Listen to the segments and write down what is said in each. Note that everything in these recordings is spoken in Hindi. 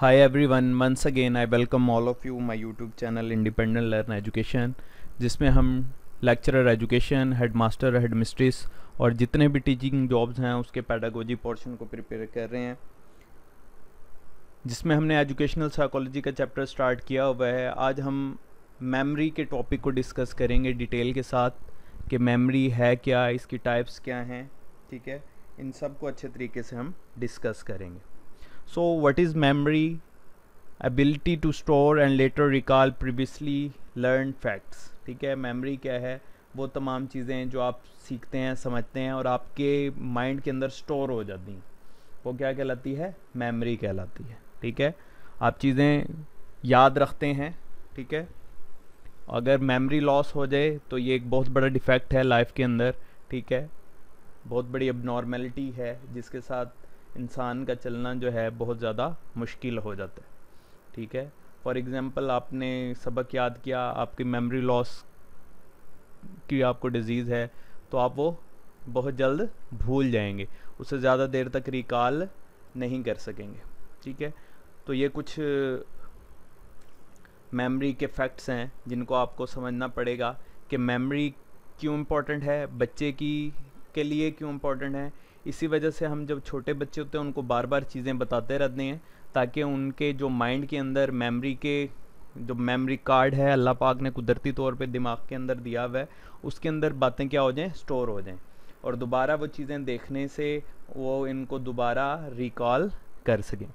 hi everyone once again i welcome all of you my youtube channel independent learn education जिसमें हम lecturer education head master head mistress और जितने भी टीचिंग जॉब्स हैं उसके पैडागोजी पोर्शन को प्रिपेयर कर रहे हैं जिसमें हमने एजुकेशनल साइकोलॉजी का चैप्टर स्टार्ट किया हुआ है आज हम मेमोरी के टॉपिक को डिस्कस करेंगे डिटेल के साथ कि मेमोरी है क्या इसकी टाइप्स क्या हैं ठीक है इन सब को अच्छे तरीके से हम डिस्कस करेंगे so what is memory ability to store and later recall previously learned facts ठीक है memory क्या है वो तमाम चीज़ें जो आप सीखते हैं समझते हैं और आपके माइंड के अंदर स्टोर हो जाती हैं वो क्या कहलाती है मेमोरी कहलाती है ठीक है आप चीज़ें याद रखते हैं ठीक है अगर मेमोरी लॉस हो जाए तो ये एक बहुत बड़ा डिफेक्ट है लाइफ के अंदर ठीक है बहुत बड़ी अब नॉर्मेलिटी है जिसके साथ इंसान का चलना जो है बहुत ज़्यादा मुश्किल हो जाता है ठीक है फॉर एग्ज़ाम्पल आपने सबक याद किया आपकी मेमोरी लॉस की आपको डिज़ीज़ है तो आप वो बहुत जल्द भूल जाएंगे उसे ज़्यादा देर तक रिकॉल नहीं कर सकेंगे ठीक है तो ये कुछ मेमोरी के फैक्ट्स हैं जिनको आपको समझना पड़ेगा कि मेमोरी क्यों इम्पोर्टेंट है बच्चे की के लिए क्यों इम्पोर्टेंट है इसी वजह से हम जब छोटे बच्चे होते हैं उनको बार बार चीज़ें बताते रहते हैं ताकि उनके जो माइंड के अंदर मेमोरी के जो मेमोरी कार्ड है अल्लाह पाक ने कुदरती तौर पे दिमाग के अंदर दिया हुआ है उसके अंदर बातें क्या हो जाएं स्टोर हो जाएं और दोबारा वो चीज़ें देखने से वो इनको दोबारा रिकॉल कर सकें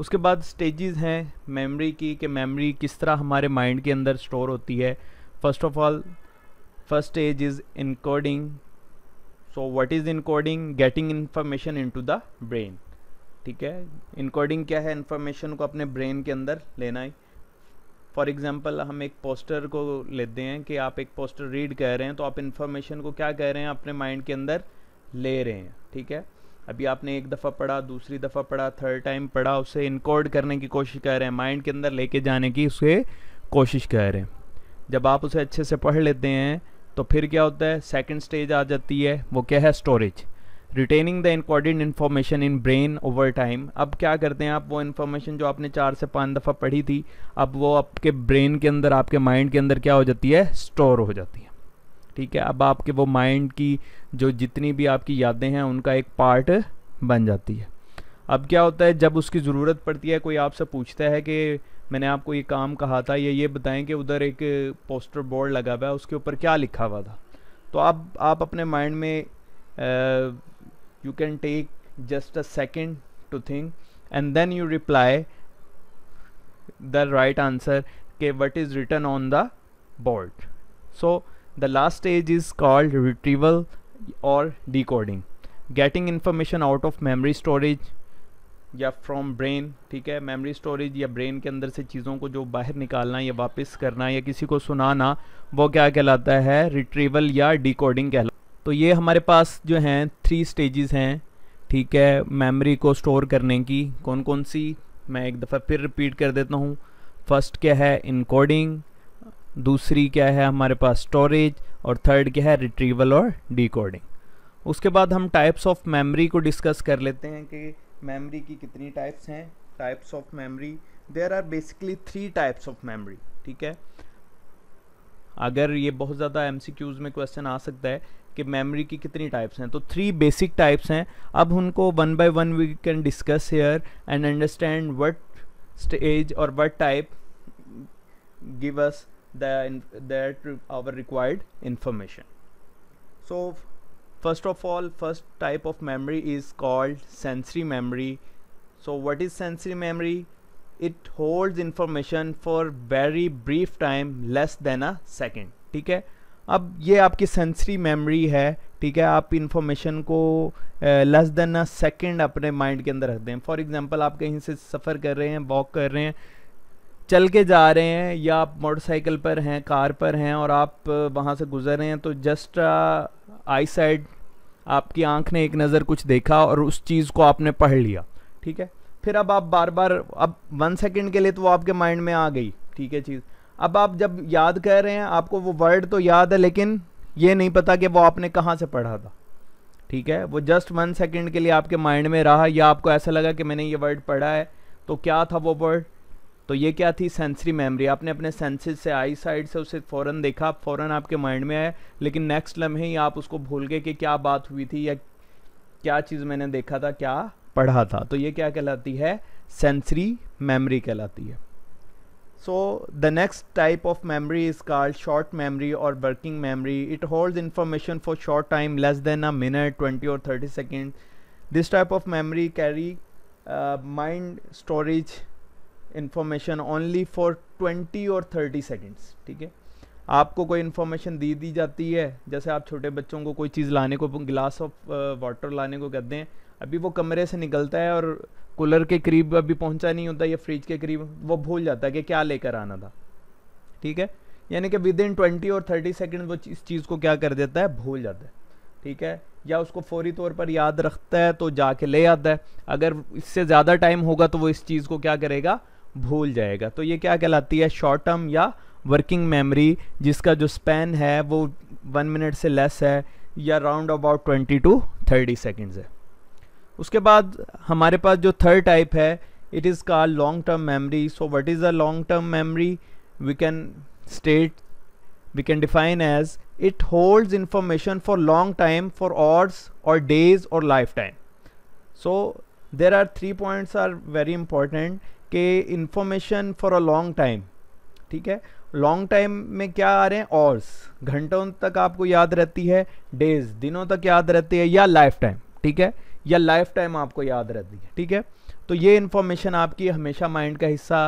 उसके बाद स्टेजेस हैं मेमोरी की कि मेमोरी किस तरह हमारे माइंड के अंदर स्टोर होती है first of all first stage is encoding so what is encoding getting information into the brain ठीक है इनकोडिंग क्या है इन्फॉर्मेशन को अपने ब्रेन के अंदर लेना है फॉर एग्ज़ाम्पल हम एक पोस्टर को लेते हैं कि आप एक पोस्टर रीड कह रहे हैं तो आप इन्फॉर्मेशन को क्या कह रहे हैं अपने माइंड के अंदर ले रहे हैं ठीक है अभी आपने एक दफ़ा पढ़ा दूसरी दफ़ा पढ़ा थर्ड टाइम पढ़ा उसे इनकोड करने की कोशिश कर रहे हैं माइंड के अंदर लेके जाने की उसे कोशिश कर रहे हैं जब आप उसे अच्छे से पढ़ लेते हैं तो फिर क्या होता है सेकेंड स्टेज आ जाती है वो क्या है storage retaining the encoded information in brain over time अब क्या करते हैं आप वो इन्फॉर्मेशन जो आपने चार से पाँच दफ़ा पढ़ी थी अब वो आपके ब्रेन के अंदर आपके माइंड के अंदर क्या हो जाती है स्टोर हो जाती है ठीक है अब आपके वो माइंड की जो जितनी भी आपकी यादें हैं उनका एक पार्ट बन जाती है अब क्या होता है जब उसकी ज़रूरत पड़ती है कोई आपसे पूछता है कि मैंने आपको ये काम कहा था या ये बताएं कि उधर एक पोस्टर बोर्ड लगा हुआ है उसके ऊपर क्या लिखा हुआ था तो आप आप अपने माइंड में you can take just a second to think and then you reply the right answer के what is return on the board so the last stage is called retrieval और decoding getting information out of memory storage या फ्रॉम ब्रेन ठीक है मेमोरी स्टोरेज या ब्रेन के अंदर से चीज़ों को जो बाहर निकालना या वापस करना या किसी को सुनाना वो क्या कहलाता है रिट्रीवल या डिकोडिंग कहला तो ये हमारे पास जो हैं थ्री स्टेजेस हैं ठीक है मेमोरी को स्टोर करने की कौन कौन सी मैं एक दफ़ा फिर रिपीट कर देता हूँ फर्स्ट क्या है इनकोडिंग दूसरी क्या है हमारे पास स्टोरेज और थर्ड क्या है रिट्रीवल और डिकोडिंग उसके बाद हम टाइप्स ऑफ मेमोरी को डिस्कस कर लेते हैं कि मेमोरी की कितनी टाइप्स हैं types of memory there are basically three types of memory ठीक है अगर ये बहुत ज़्यादा एम में क्वेश्चन आ सकता है कि मेमोरी की कितनी टाइप्स हैं तो थ्री बेसिक टाइप्स हैं अब उनको one by one we can discuss here and understand what stage और what type give us that our required information so first of all first type of memory is called sensory memory so what is sensory memory it holds information for very brief time less than a second ठीक है अब ये आपकी सेंसरी मेमोरी है ठीक है आप इन्फॉर्मेशन को लेस देन अ सेकंड अपने माइंड के अंदर रख दें फॉर एग्जांपल आप कहीं से सफ़र कर रहे हैं वॉक कर रहे हैं चल के जा रहे हैं या आप मोटरसाइकिल पर हैं कार पर हैं और आप वहाँ से गुजर रहे हैं तो जस्ट आई साइड आपकी आंख ने एक नज़र कुछ देखा और उस चीज़ को आपने पढ़ लिया ठीक है फिर अब आप बार बार अब वन सेकेंड के लिए तो वो आपके माइंड में आ गई ठीक है चीज़ अब आप जब याद कर रहे हैं आपको वो वर्ड तो याद है लेकिन ये नहीं पता कि वो आपने कहाँ से पढ़ा था ठीक है वो जस्ट वन सेकेंड के लिए आपके माइंड में रहा या आपको ऐसा लगा कि मैंने ये वर्ड पढ़ा है तो क्या था वो वर्ड तो ये क्या थी सेंसरी मेमोरी आपने अपने सेंसेस से आई साइड से उसे फ़ौरन देखा फ़ौरन आपके माइंड में आया लेकिन नेक्स्ट लम्हे ही आप उसको भूल गए कि क्या बात हुई थी या क्या चीज़ मैंने देखा था क्या पढ़ा था तो ये क्या कहलाती है सेंसरी मेमोरी कहलाती है so the next type of memory is called short memory और working memory it hold information for short time less than a minute twenty और thirty second this type of memory carry mind storage information only for twenty और थर्टी सेकेंड्स ठीक है आपको कोई इन्फॉर्मेशन दी दी जाती है जैसे आप छोटे बच्चों को कोई चीज़ लाने को गिलास ऑफ वाटर लाने को कहते हैं अभी वो कमरे से निकलता है और कूलर के करीब अभी पहुंचा नहीं होता या फ्रिज के करीब वो भूल जाता है कि क्या लेकर आना था ठीक है यानी कि विद इन ट्वेंटी और थर्टी सेकेंड वो इस चीज़ को क्या कर देता है भूल जाता है ठीक है या उसको फौरी तौर पर याद रखता है तो जाके ले आता है अगर इससे ज़्यादा टाइम होगा तो वो इस चीज़ को क्या करेगा भूल जाएगा तो ये क्या कहलाती है शॉर्ट टर्म या वर्किंग मेमोरी जिसका जो स्पेन है वो वन मिनट से लेस है या round about twenty to thirty seconds है उसके बाद हमारे पास जो थर्ड टाइप है it is call long term memory so what is a long term memory we can state we can define as it holds information for long time for hours और डेज और life time so there are three points are very important कि information for a long time ठीक है लॉन्ग टाइम में क्या आ रहे हैं ऑर्स घंटों तक आपको याद रहती है डेज दिनों तक याद रहती है या लाइफ टाइम ठीक है या लाइफ टाइम आपको याद रहती है ठीक है तो ये इन्फॉर्मेशन आपकी हमेशा माइंड का हिस्सा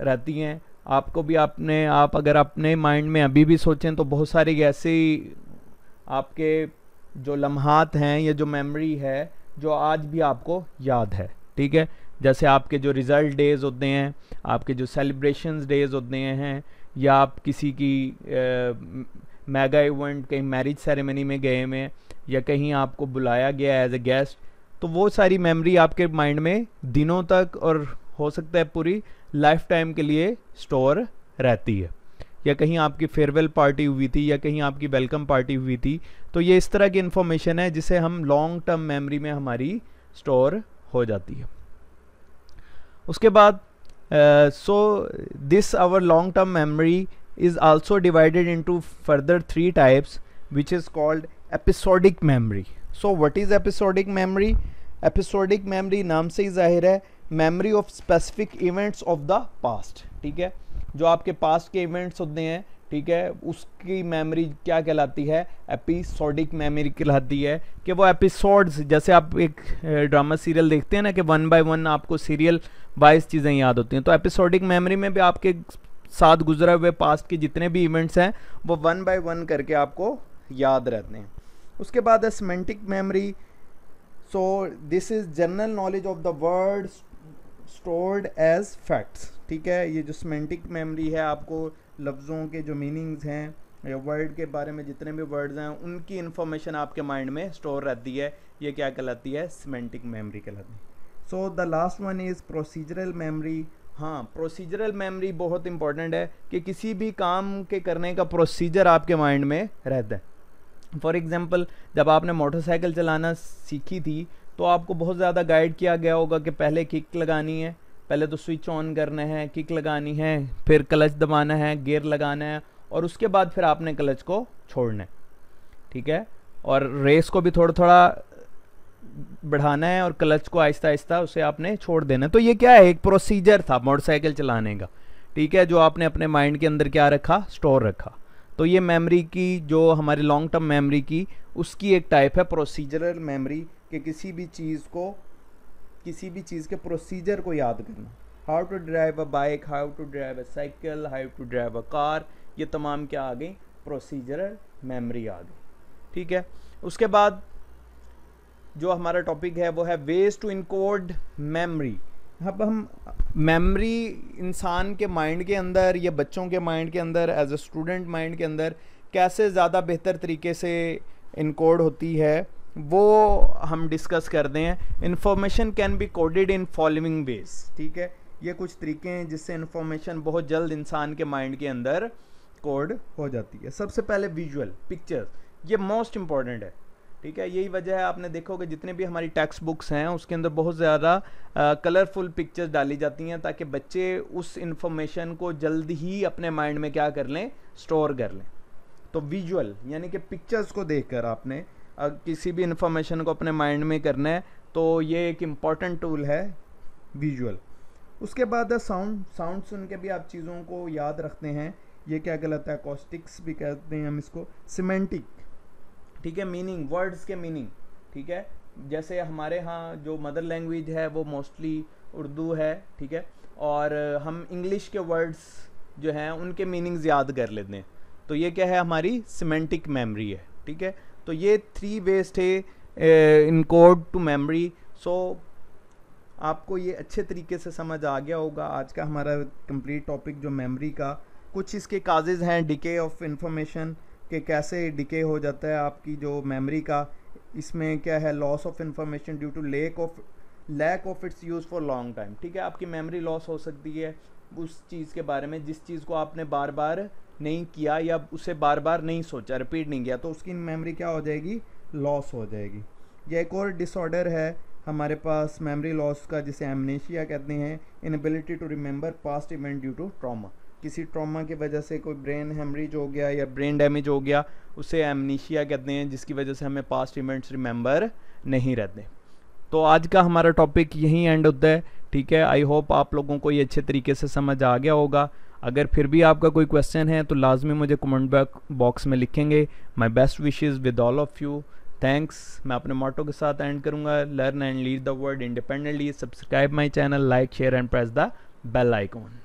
रहती हैं आपको भी आपने आप अगर अपने माइंड में अभी भी सोचें तो बहुत सारी ऐसी आपके जो लम्हात हैं या जो मेमोरी है जो आज भी आपको याद है ठीक है जैसे आपके जो रिज़ल्ट डेज़ होते हैं आपके जो सेलिब्रेशन डेज़ होते हैं या आप किसी की मेगा इवेंट कहीं मैरिज सेरेमनी में गए में या कहीं आपको बुलाया गया एज ए गेस्ट तो वो सारी मेमोरी आपके माइंड में दिनों तक और हो सकता है पूरी लाइफ टाइम के लिए स्टोर रहती है या कहीं आपकी फेयरवेल पार्टी हुई थी या कहीं आपकी वेलकम पार्टी हुई थी तो ये इस तरह की इन्फॉर्मेशन है जिसे हम लॉन्ग टर्म मेमोरी में हमारी स्टोर हो जाती है उसके बाद so this our long term memory is also divided into further three types which is called episodic memory so what is episodic memory episodic memory नाम से ही जाहिर है memory of specific events of the past ठीक है जो आपके पास्ट के इवेंट्स होते हैं ठीक है उसकी मेमोरी क्या कहलाती है एपिसोडिक मेमोरी कहलाती है कि वो एपिसोड्स जैसे आप एक ड्रामा सीरियल देखते हैं ना कि वन बाय वन आपको सीरियल वाइज चीज़ें याद होती हैं तो एपिसोडिक मेमोरी में भी आपके साथ गुजरे हुए पास्ट के जितने भी इवेंट्स हैं वो वन बाय वन करके आपको याद रहते हैं उसके बाद है semantic memory so this is general knowledge of the word stored as facts ठीक है ये जो सीमेंटिक मेमरी है आपको लफ्ज़ों के जो मीनिंग्स हैं या वर्ड के बारे में जितने भी वर्ड्स हैं उनकी इन्फॉर्मेशन आपके माइंड में स्टोर रहती है ये क्या कहलाती है सिमेंटिक मेमरी कहलाती है so the last one is procedural memory हाँ प्रोसीजरल मेमरी बहुत इंपॉर्टेंट है कि किसी भी काम के करने का प्रोसीजर आपके माइंड में रहता है फॉर एग्ज़ाम्पल जब आपने मोटरसाइकिल चलाना सीखी थी तो आपको बहुत ज़्यादा गाइड किया गया होगा कि पहले किक लगानी है पहले तो स्विच ऑन करना है किक लगानी है फिर क्लच दबाना है गेयर लगाना है और उसके बाद फिर आपने क्लच को छोड़ना है ठीक है और रेस को भी थोड़ा थोड़ा बढ़ाना है और क्लच को आहिस्ता आहिस्ता उसे आपने छोड़ देना तो ये क्या है एक प्रोसीजर था मोटरसाइकिल चलाने का ठीक है जो आपने अपने माइंड के अंदर क्या रखा स्टोर रखा तो ये मेमोरी की जो हमारी लॉन्ग टर्म मेमोरी की उसकी एक टाइप है प्रोसीजरल मेमोरी कि किसी भी चीज़ को किसी भी चीज़ के प्रोसीजर को याद करना how to drive a bike how to drive a cycle how to drive a car ये तमाम क्या आ गई प्रोसीजरल मेमोरी आ गई ठीक है उसके बाद जो हमारा टॉपिक है वो है वेज टू इनकोड मेमोरी अब हम मेमोरी इंसान के माइंड के अंदर या बच्चों के माइंड के अंदर एज अ स्टूडेंट माइंड के अंदर कैसे ज़्यादा बेहतर तरीके से इनकोड होती है वो हम डिस्कस करते हैं information can be coded in following ways ठीक है ये कुछ तरीके हैं जिससे इन्फॉर्मेशन बहुत जल्द इंसान के माइंड के अंदर कोड हो जाती है सबसे पहले विजुअल पिक्चर्स ये मोस्ट इम्पॉर्टेंट है ठीक है यही वजह है आपने देखोगे जितने भी हमारी टेक्स्ट बुक्स हैं उसके अंदर बहुत ज़्यादा कलरफुल पिक्चर्स डाली जाती हैं ताकि बच्चे उस इन्फॉर्मेशन को जल्द ही अपने माइंड में क्या कर लें स्टोर कर लें तो विजुअल यानी कि पिक्चर्स को देखकर आपने किसी भी इंफॉर्मेशन को अपने माइंड में करना है तो ये एक इम्पॉर्टेंट टूल है विजुअल उसके बाद है साउंड साउंड सुन के भी आप चीज़ों को याद रखते हैं ये क्या गलत है कॉस्टिक्स भी कहते हैं हम इसको सीमेंटिक ठीक है मीनिंग वर्ड्स के मीनिंग ठीक है जैसे हमारे यहाँ जो मदर लैंग्वेज है वो मोस्टली उर्दू है ठीक है और हम इंग्लिश के वर्ड्स जो हैं उनके मीनिंग्स याद कर लेते हैं तो ये क्या है हमारी सीमेंटिक मेमोरी है ठीक है तो ये थ्री वेज थे encode to memory so आपको ये अच्छे तरीके से समझ आ गया होगा आज का हमारा कंप्लीट टॉपिक जो मेमोरी का कुछ इसके काजेज़ हैं डिके ऑफ इंफॉर्मेशन के कैसे डिके हो जाता है आपकी जो मेमोरी का इसमें क्या है loss of information due to lack of lack of its use for long time ठीक है आपकी मेमोरी लॉस हो सकती है उस चीज़ के बारे में जिस चीज़ को आपने बार बार नहीं किया या उसे बार बार नहीं सोचा रिपीट नहीं किया तो उसकी मेमोरी क्या हो जाएगी लॉस हो जाएगी यह एक और डिसऑर्डर है हमारे पास मेमोरी लॉस का जिसे एमनेशिया कहते हैं inability to remember past event due to trauma किसी ट्रॉमा की वजह से कोई ब्रेन हेमरेज हो गया या ब्रेन डैमेज हो गया उसे एमनीशिया कहते हैं जिसकी वजह से हमें पास्ट इवेंट्स रिमेंबर नहीं रहते तो आज का हमारा टॉपिक यहीं एंड होता है ठीक है आई होप आप लोगों को ये अच्छे तरीके से समझ आ गया होगा अगर फिर भी आपका कोई क्वेश्चन है तो लाजमी मुझे कमेंट बॉक्स में लिखेंगे my best wishes with all of you thanks मैं अपने मोटो के साथ एंड करूँगा learn and lead the world independently subscribe my channel like share and press the bell icon